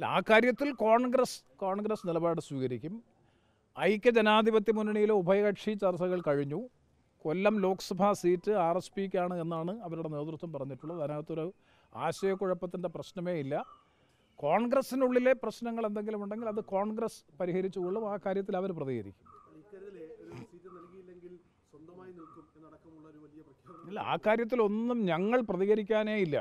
അല്ല ആ കാര്യത്തിൽ കോൺഗ്രസ് കോൺഗ്രസ് നിലപാട് സ്വീകരിക്കും ഐക്യജനാധിപത്യ മുന്നണിയിലെ ഉഭയകക്ഷി ചർച്ചകൾ കഴിഞ്ഞു Kollam Lok Sabha seat R S പിക്കാണ് എന്നാണ് അവരുടെ നേതൃത്വം പറഞ്ഞിട്ടുള്ളത് അതിനകത്തൊരു ആശയക്കുഴപ്പത്തിൻ്റെ പ്രശ്നമേ ഇല്ല കോൺഗ്രസിനുള്ളിലെ പ്രശ്നങ്ങൾ എന്തെങ്കിലും ഉണ്ടെങ്കിൽ അത് കോൺഗ്രസ് പരിഹരിച്ചുകൊള്ളും ആ കാര്യത്തിൽ അവർ പ്രതികരിക്കും ഇല്ല ആ കാര്യത്തിൽ ഒന്നും ഞങ്ങൾ പ്രതികരിക്കാനേ ഇല്ല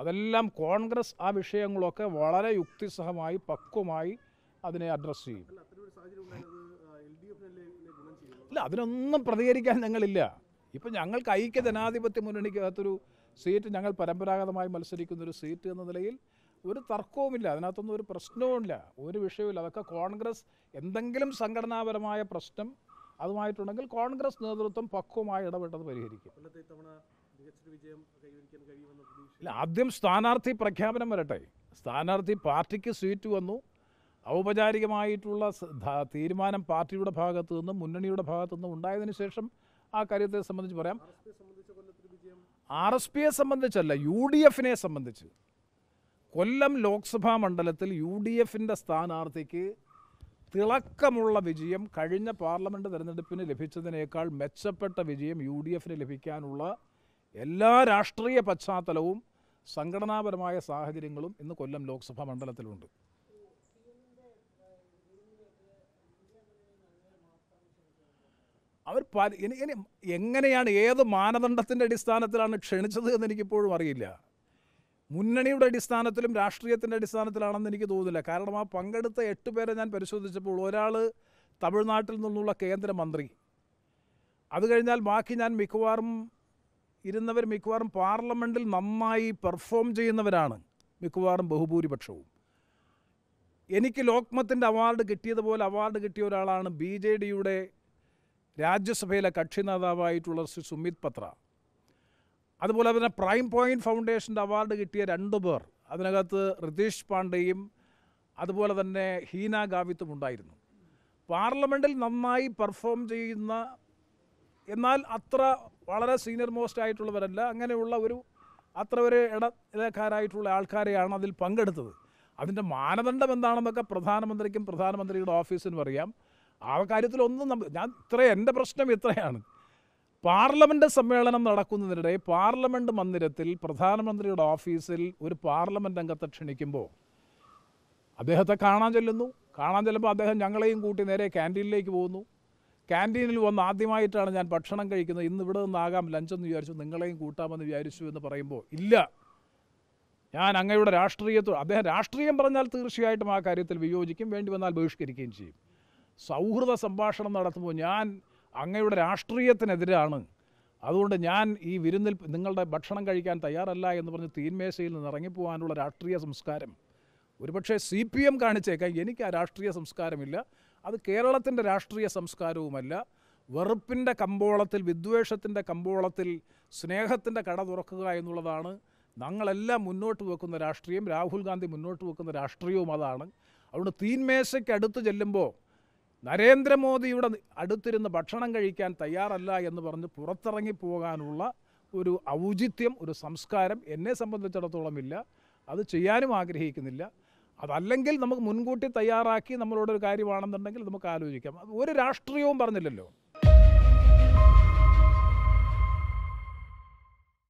അതെല്ലാം കോൺഗ്രസ് ആ വിഷയങ്ങളൊക്കെ വളരെ യുക്തിസഹമായി പക്വമായി അതിനെ അഡ്രസ്സ് ചെയ്യും ഇല്ല അതിനൊന്നും പ്രതികരിക്കാൻ ഞങ്ങളില്ല ഇപ്പം ഞങ്ങൾക്ക് ഐക്യ ജനാധിപത്യ മുന്നണിക്കകത്തൊരു സീറ്റ് ഞങ്ങൾ പരമ്പരാഗതമായി മത്സരിക്കുന്ന ഒരു സീറ്റ് എന്ന നിലയിൽ ഒരു തർക്കവുമില്ല അതിനകത്തൊന്നും ഒരു പ്രശ്നവുമില്ല ഒരു വിഷയവുമില്ല അതൊക്കെ കോൺഗ്രസ് എന്തെങ്കിലും സംഘടനാപരമായ പ്രശ്നം അതുമായിട്ടുണ്ടെങ്കിൽ കോൺഗ്രസ് നേതൃത്വം പക്വമായി ഇടപെട്ടത് പരിഹരിക്കും ഇല്ല ആദ്യം സ്ഥാനാർത്ഥി പ്രഖ്യാപനം വരട്ടെ സ്ഥാനാർത്ഥി പാർട്ടിക്ക് സീറ്റ് വന്നു ഔപചാരികമായിട്ടുള്ള തീരുമാനം പാർട്ടിയുടെ ഭാഗത്തു നിന്നും മുന്നണിയുടെ ഭാഗത്തു നിന്നും ഉണ്ടായതിനു ശേഷം ആ കാര്യത്തെ സംബന്ധിച്ച് പറയാം ആർ എസ് പിയെ സംബന്ധിച്ചല്ല യു ഡി എഫിനെ സംബന്ധിച്ച് കൊല്ലം ലോക്സഭാ മണ്ഡലത്തിൽ യു ഡി എഫിൻ്റെ സ്ഥാനാർത്ഥിക്ക് തിളക്കമുള്ള വിജയം കഴിഞ്ഞ പാർലമെൻറ്റ് തെരഞ്ഞെടുപ്പിന് ലഭിച്ചതിനേക്കാൾ മെച്ചപ്പെട്ട വിജയം യു ഡി എഫിന് ലഭിക്കാനുള്ള എല്ലാ രാഷ്ട്രീയ പശ്ചാത്തലവും സംഘടനാപരമായ സാഹചര്യങ്ങളും ഇന്ന് കൊല്ലം ലോക്സഭാ മണ്ഡലത്തിലുണ്ട് അവർ പല ഇനി എങ്ങനെയാണ് ഏത് മാനദണ്ഡത്തിൻ്റെ അടിസ്ഥാനത്തിലാണ് ക്ഷണിച്ചത് എന്ന് എനിക്കിപ്പോഴും അറിയില്ല മുന്നണിയുടെ അടിസ്ഥാനത്തിലും രാഷ്ട്രീയത്തിൻ്റെ അടിസ്ഥാനത്തിലാണെന്ന് എനിക്ക് തോന്നുന്നില്ല കാരണം ആ പങ്കെടുത്ത എട്ട് പേരെ ഞാൻ പരിശോധിച്ചപ്പോൾ ഒരാൾ തമിഴ്നാട്ടിൽ നിന്നുള്ള കേന്ദ്രമന്ത്രി അത് കഴിഞ്ഞാൽ ബാക്കി ഞാൻ മിക്കവാറും ഇരുന്നവർ മിക്കവാറും പാർലമെൻറ്റിൽ നന്നായി പെർഫോം ചെയ്യുന്നവരാണ് മിക്കവാറും ബഹുഭൂരിപക്ഷവും എനിക്ക് ലോക്മത്തിൻ്റെ അവാർഡ് കിട്ടിയതുപോലെ അവാർഡ് കിട്ടിയ ഒരാളാണ് ബി ജെ ഡിയുടെ രാജ്യസഭയിലെ കക്ഷി നേതാവായിട്ടുള്ള ശ്രീ സുമിത് പത്ര അതുപോലെ തന്നെ പ്രൈം പോയിൻറ്റ് ഫൗണ്ടേഷൻ്റെ അവാർഡ് കിട്ടിയ രണ്ടു പേർ അതിനകത്ത് റിതീഷ് പാണ്ഡെയും അതുപോലെ തന്നെ ഹീന ഗാവിത്തും ഉണ്ടായിരുന്നു പാർലമെൻറ്റിൽ നന്നായി പെർഫോം ചെയ്യുന്ന എന്നാൽ അത്ര വളരെ സീനിയർ മോസ്റ്റ് ആയിട്ടുള്ളവരല്ല അങ്ങനെയുള്ള ഒരു അത്ര ഒരു ഇടക്കാരായിട്ടുള്ള ആൾക്കാരെയാണ് അതിൽ പങ്കെടുത്തത് അതിൻ്റെ മാനദണ്ഡം എന്താണെന്നൊക്കെ പ്രധാനമന്ത്രിക്കും പ്രധാനമന്ത്രിയുടെ ഓഫീസിനും അറിയാം ആ കാര്യത്തിലൊന്നും ഞാൻ ഇത്ര എൻ്റെ പ്രശ്നം ഇത്രയാണ് പാർലമെൻ്റ് സമ്മേളനം നടക്കുന്നതിനിടെ പാർലമെൻ്റ് മന്ദിരത്തിൽ പ്രധാനമന്ത്രിയുടെ ഓഫീസിൽ ഒരു പാർലമെൻ്റ് അംഗത്തെ ക്ഷണിക്കുമ്പോൾ അദ്ദേഹത്തെ കാണാൻ ചെല്ലുന്നു കാണാൻ ചെല്ലുമ്പോൾ അദ്ദേഹം ഞങ്ങളെയും കൂട്ടി നേരെ ക്യാൻറ്റീനിലേക്ക് പോകുന്നു ക്യാൻറ്റീനിൽ വന്ന് ആദ്യമായിട്ടാണ് ഞാൻ ഭക്ഷണം കഴിക്കുന്നത് ഇന്ന് ഇവിടെ നിന്നാകാം ലഞ്ചെന്ന് വിചാരിച്ചു നിങ്ങളെയും കൂട്ടാമെന്ന് വിചാരിച്ചു എന്ന് പറയുമ്പോൾ ഇല്ല ഞാൻ അങ്ങയുടെ രാഷ്ട്രീയത്തോട് അദ്ദേഹം രാഷ്ട്രീയം പറഞ്ഞാൽ തീർച്ചയായിട്ടും ആ കാര്യത്തിൽ വിയോജിക്കും വേണ്ടി വന്നാൽ ബഹിഷ്കരിക്കുകയും ചെയ്യും സൗഹൃദ സംഭാഷണം നടത്തുമ്പോൾ ഞാൻ അങ്ങയുടെ രാഷ്ട്രീയത്തിനെതിരാണ് അതുകൊണ്ട് ഞാൻ ഈ വിരുന്നിൽ നിങ്ങളുടെ ഭക്ഷണം കഴിക്കാൻ തയ്യാറല്ല എന്ന് പറഞ്ഞ് തീന്മേശയിൽ നിന്ന് ഇറങ്ങിപ്പോകാനുള്ള രാഷ്ട്രീയ സംസ്കാരം ഒരുപക്ഷേ സി പി എം കാണിച്ചേക്കാം എനിക്ക് ആ രാഷ്ട്രീയ സംസ്കാരമില്ല അത് കേരളത്തിൻ്റെ രാഷ്ട്രീയ സംസ്കാരവുമല്ല വെറുപ്പിൻ്റെ കമ്പോളത്തിൽ വിദ്വേഷത്തിൻ്റെ കമ്പോളത്തിൽ സ്നേഹത്തിൻ്റെ കട തുറക്കുക എന്നുള്ളതാണ് ഞങ്ങളെല്ലാം മുന്നോട്ട് വെക്കുന്ന രാഷ്ട്രീയം രാഹുൽ ഗാന്ധി മുന്നോട്ട് വെക്കുന്ന രാഷ്ട്രീയവും അതാണ് അതുകൊണ്ട് തീന്മേശയ്ക്ക് അടുത്ത് ചെല്ലുമ്പോൾ നരേന്ദ്രമോദിയുടെ അടുത്തിരുന്ന് ഭക്ഷണം കഴിക്കാൻ തയ്യാറല്ല എന്ന് പറഞ്ഞ് പുറത്തിറങ്ങി പോകാനുള്ള ഒരു ഔചിത്യം ഒരു സംസ്കാരം എന്നെ സംബന്ധിച്ചിടത്തോളം ഇല്ല അത് ചെയ്യാനും ആഗ്രഹിക്കുന്നില്ല അതല്ലെങ്കിൽ നമുക്ക് മുൻകൂട്ടി തയ്യാറാക്കി നമ്മളോടൊരു കാര്യമാണെന്നുണ്ടെങ്കിൽ നമുക്ക് ആലോചിക്കാം ഒരു രാഷ്ട്രീയവും പറഞ്ഞില്ലല്ലോ